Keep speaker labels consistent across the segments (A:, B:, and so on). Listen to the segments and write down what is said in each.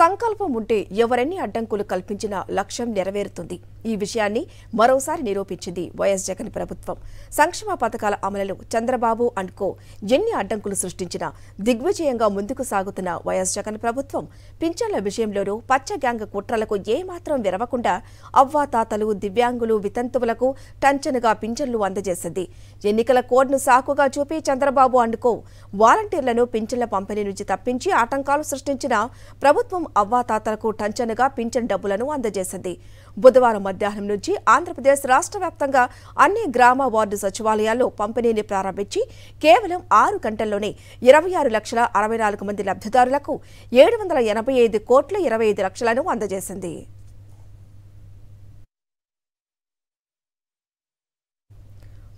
A: సంకల్పం ఉంటే ఎవరెన్ని అడ్డంకులు కల్పించినా లక్ష్యం నెరవేరుతుంది ఈ విషయాన్ని మరోసారి నిరూపించింది వైఎస్ జగన్ ప్రభుత్వం సంక్షేమ పథకాల అమలులో చంద్రబాబు అండ్ కో ఎన్ని అడ్డంకులు సృష్టించినా దిగ్విజయంగా ముందుకు సాగుతున్న వైఎస్ జగన్ ప్రభుత్వం పింఛన్ల విషయంలోనూ పచ్చ గ్యాంగ్ కుట్రలకు ఏమాత్రం విరవకుండా అవ్వాతాతలు దివ్యాంగులు వితంతువులకు టంచనుగా పింఛన్లు అందజేసింది ఎన్నికల కోడ్ను సాకుగా చూపి చంద్రబాబు అండ్ వాలంటీర్లను పింఛన్ల పంపిణీ నుంచి తప్పించి ఆటంకాలు సృష్టించిన ప్రభుత్వం అవ్వాతాతలకు టంచనుగా పింఛన్ డబ్బులను అందజేసింది బుధవారం మధ్యాహ్నం నుంచి ఆంధ్రప్రదేశ్ రాష్ట్ర వ్యాప్తంగా అన్ని గ్రామ వార్డు సచివాలయాల్లో పంపిణీని ప్రారంభించి కేవలం ఆరు గంటల్లోనే ఇరవై ఆరు లక్షల అరవై నాలుగు మంది లబ్ధిదారులకు ఏడు వందల ఎనభై ఐదు కోట్ల ఇరవై ఐదు లక్షలను అందజేసింది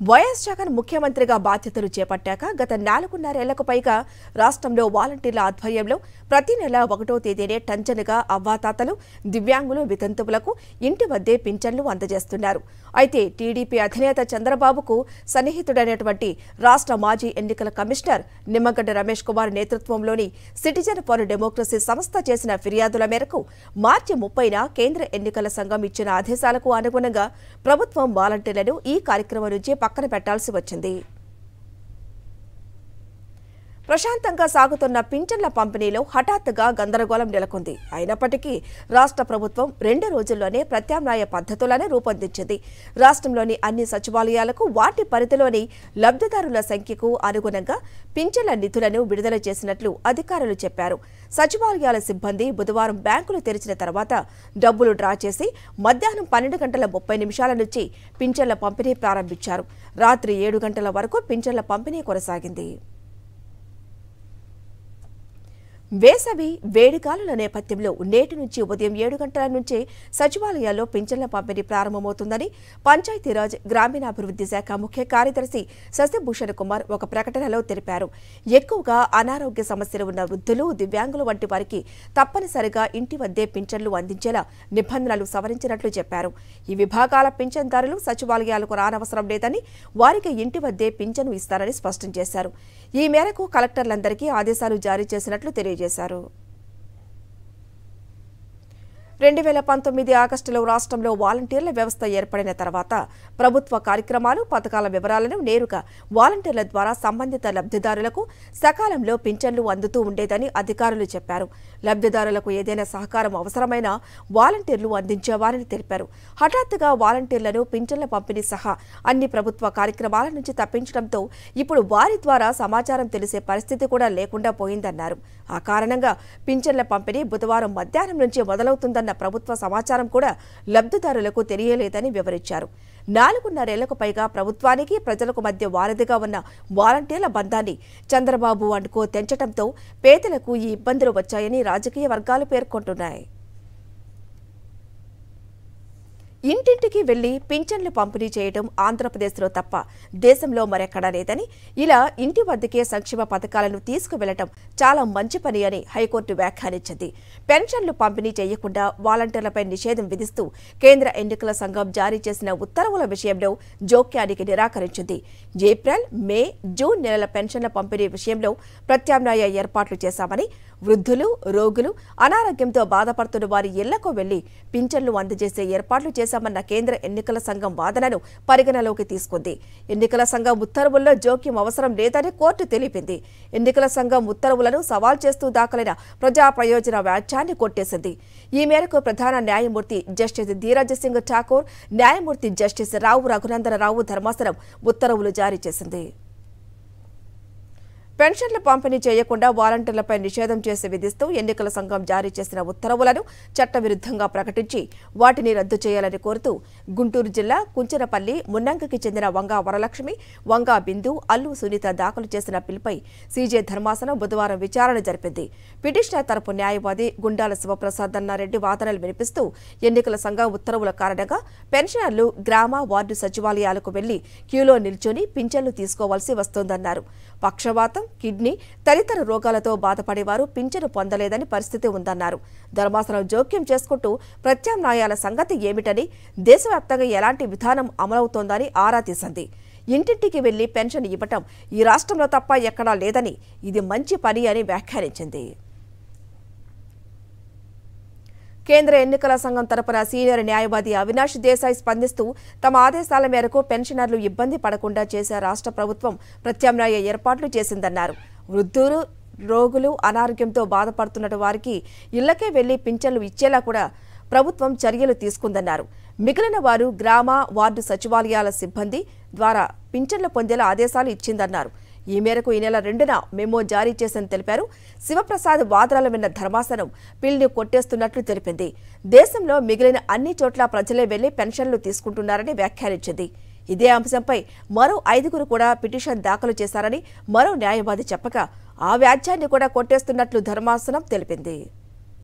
A: వైఎస్ జగన్ ముఖ్యమంత్రిగా బాధ్యతలు చేపట్టాక గత నాలుగున్నరేళ్లకు పైగా రాష్ట్రంలో వాలంటీర్ల ఆధ్వర్యంలో ప్రతి నెల ఒకటో తేదీనే టంచనుగా అవ్వాతాతలు దివ్యాంగులు వితంతువులకు ఇంటి వద్దే పింఛన్లు అందజేస్తున్నారు అయితే టీడీపీ అధినేత చంద్రబాబుకు సన్నిహితుడైనటువంటి రాష్ట్ర మాజీ ఎన్నికల కమిషనర్ నిమ్మగడ్డ రమేష్ కుమార్ నేతృత్వంలోని సిటిజన్ ఫర్ డెమోక్రసీ సంస్థ చేసిన ఫిర్యాదుల మేరకు మార్చి ముప్పైన కేంద్ర ఎన్నికల సంఘం ఇచ్చిన ఆదేశాలకు అనుగుణంగా ప్రభుత్వం వాలంటీర్లను ఈ కార్యక్రమం నుంచి పక్కన పెట్టాల్సి వచ్చింది ప్రశాంతంగా సాగుతున్న పింఛన్ల పంపిణీలో హఠాత్తుగా గందరగోళం నెలకొంది అయినప్పటికీ రాష్ట్ర ప్రభుత్వం రెండు రోజుల్లోనే ప్రత్యామ్నాయ పద్ధతులను రూపొందించింది రాష్ట్రంలోని అన్ని సచివాలయాలకు వాటి పరిధిలోని లబ్ధిదారుల సంఖ్యకు అనుగుణంగా పింఛన్ల నిధులను విడుదల చేసినట్లు అధికారులు చెప్పారు సచివాలయాల సిబ్బంది బుధవారం బ్యాంకులు తెరిచిన తర్వాత డబ్బులు డ్రా చేసి మధ్యాహ్నం పన్నెండు గంటల ముప్పై నిమిషాల నుంచి పింఛన్ల పంపిణీ ప్రారంభించారు రాత్రి ఏడు గంటల వరకు పింఛన్ల పంపిణీ కొనసాగింది వేసవి వేడికాలుల నేపథ్యంలో నేటి నుంచి ఉదయం ఏడు గంటల నుంచే సచివాలయాల్లో పింఛన్ల పంపిణీ ప్రారంభమవుతుందని పంచాయతీరాజ్ గ్రామీణాభివృద్ధి శాఖ ముఖ్య కార్యదర్శి శశిభూషణ్ కుమార్ ఒక ప్రకటనలో తెలిపారు ఎక్కువగా అనారోగ్య సమస్యలు ఉన్న వృద్ధులు దివ్యాంగులు వంటి వారికి తప్పనిసరిగా ఇంటి వద్దే పింఛన్లు అందించేలా నిబంధనలు సవరించినట్లు చెప్పారు ఈ విభాగాల పింఛన్దారులు సచివాలయాలకు రానవసరం లేదని వారికి ఇంటి వద్దే పింఛను ఇస్తారని స్పష్టం చేశారు ఈ మేరకు కలెక్టర్లందరికీ ఆదేశాలు జారీ చేసినట్లు తెలియజేశారు తెలియజేశారు రెండు వేల పంతొమ్మిది ఆగస్టులో రాష్ట్రంలో వాలంటీర్ల వ్యవస్థ ఏర్పడిన తర్వాత ప్రభుత్వ కార్యక్రమాలు పథకాల వివరాలను నేరుగా వాలంటీర్ల ద్వారా సంబంధిత లబ్ధిదారులకు సకాలంలో పింఛన్లు అందుతూ ఉండేదని అధికారులు చెప్పారు లబ్ధిదారులకు ఏదైనా సహకారం అవసరమైన వాలంటీర్లు అందించేవారని తెలిపారు హఠాత్తుగా వాలంటీర్లను పింఛన్ల పంపిణీ సహా అన్ని ప్రభుత్వ కార్యక్రమాల నుంచి తప్పించడంతో ఇప్పుడు వారి ద్వారా సమాచారం తెలిసే పరిస్థితి కూడా లేకుండా పోయిందన్నారు ఆ కారణంగా పింఛన్ల పంపిణీ బుధవారం మధ్యాహ్నం నుంచి మొదలవుతుందని చేస్తోన్న ప్రభుత్వ సమాచారం కూడా లబ్ధిదారులకు తెలియలేదని వివరించారు నాలుగున్నరేళ్లకు పైగా ప్రభుత్వానికి ప్రజలకు మధ్య వారధిగా ఉన్న వాలంటీర్ల బంధాన్ని చంద్రబాబు అండ్కో తెంచడంతో పేదలకు ఈ ఇబ్బందులు వచ్చాయని రాజకీయ వర్గాలు పేర్కొంటున్నాయి ఇంటింటికి వెళ్లి పింఛన్లు పంపిణీ చేయడం ఆంధ్రప్రదేశ్లో తప్ప దేశంలో మరెక్కడా లేదని ఇలా ఇంటి వద్దకే సంక్షేమ పథకాలను తీసుకువెళ్లడం చాలా మంచి పని అని హైకోర్టు వ్యాఖ్యానించింది పెన్షన్లు పంపిణీ చేయకుండా వాలంటీర్లపై నిషేధం విధిస్తూ కేంద్ర ఎన్నికల సంఘం జారీ చేసిన ఉత్తర్వుల విషయంలో జోక్యానికి నిరాకరించింది ఏప్రిల్ మే జూన్ నెలల పెన్షన్ల పంపిణీ విషయంలో ప్రత్యామ్నాయ ఏర్పాట్లు చేశామని వృద్ధులు రోగులు అనారోగ్యంతో బాధపడుతున్న వారి ఇళ్లకు వెళ్లి పింఛన్లు అందజేసే ఏర్పాట్లు చేశామన్న కేంద్ర ఎన్నికల సంఘం వాదనను పరిగణలోకి తీసుకుంది ఎన్నికల సంఘం ఉత్తర్వుల్లో జోక్యం అవసరం లేదని కోర్టు తెలిపింది ఎన్నికల సంఘం ఉత్తర్వులను సవాల్ చేస్తూ దాఖలైన ప్రజా ప్రయోజన వ్యాఖ్యాన్ని కొట్టేసింది ఈ మేరకు ప్రధాన న్యాయమూర్తి జస్టిస్ ధీరాజ్ సింగ్ ఠాకూర్ న్యాయమూర్తి జస్టిస్ రావు రఘునందనరావు ధర్మాసనం ఉత్తర్వులు జారీ చేసింది పెన్షన్ల పంపిణీ చేయకుండా వాలంటీర్లపై నిషేధం చేసి విధిస్తూ ఎన్నికల సంఘం జారీ చేసిన ఉత్తర్వులను చట్టవిరుద్ధంగా ప్రకటించి వాటిని రద్దు చేయాలని కోరుతూ గుంటూరు జిల్లా కుంచనపల్లి మున్నంకకి చెందిన వంగా వరలక్ష్మి వంగా బిందు అల్లు సునీత దాఖలు చేసిన పిల్పై సీజే ధర్మాసనం బుధవారం విచారణ జరిపింది పిటిషనర్ తరపు న్యాయవాది గుండాల శివప్రసాద్ అన్నారెడ్డి వాదనలు వినిపిస్తూ ఎన్నికల సంఘం ఉత్తర్వుల కారణంగా పెన్షనర్లు గ్రామ వార్డు సచివాలయాలకు వెళ్లి క్యూలో నిల్చొని పింఛన్లు తీసుకోవాల్సి వస్తోందన్నారు పక్షవాతం కిడ్నీ తదితర రోగాలతో బాధపడేవారు పింఛను పొందలేదని పరిస్థితి ఉందన్నారు ధర్మాసనం జోక్యం చేసుకుంటూ ప్రత్యామ్నాయాల సంగతి ఏమిటని దేశవ్యాప్తంగా ఎలాంటి విధానం అమలవుతోందని ఆరా తీసింది ఇంటింటికి వెళ్లి పెన్షన్ ఇవ్వటం ఈ రాష్ట్రంలో తప్ప ఎక్కడా లేదని ఇది మంచి పని అని వ్యాఖ్యానించింది కేంద్ర ఎన్నికల సంఘం తరపున సీనియర్ న్యాయవాది అవినాష్ దేశాయ్ స్పందిస్తూ తమ ఆదేశాల మేరకు పెన్షనర్లు ఇబ్బంది పడకుండా చేసే రాష్ట్ర ప్రభుత్వం ప్రత్యామ్నాయ ఏర్పాట్లు చేసిందన్నారు వృద్ధులు రోగులు అనారోగ్యంతో బాధపడుతున్న వారికి ఇళ్లకే వెళ్లి పింఛన్లు ఇచ్చేలా కూడా ప్రభుత్వం చర్యలు తీసుకుందన్నారు మిగిలిన వారు గ్రామ వార్డు సచివాలయాల సిబ్బంది ద్వారా పింఛన్లు పొందేలా ఆదేశాలు ఇచ్చిందన్నారు ఈ మేరకు ఈ నెల రెండున మెమో జారీ చేసిందని తెలిపారు శివప్రసాద్ వాదనలు విన్న ధర్మాసనం పిల్లిని కొట్టేస్తున్నట్లు తెలిపింది దేశంలో మిగిలిన అన్ని చోట్ల ప్రజలే వెళ్లి పెన్షన్లు తీసుకుంటున్నారని వ్యాఖ్యానించింది ఇదే అంశంపై మరో ఐదుగురు కూడా పిటిషన్ దాఖలు చేశారని మరో న్యాయవాది చెప్పగా ఆ వ్యాజ్యాన్ని కూడా కొట్టేస్తున్నట్లు ధర్మాసనం తెలిపింది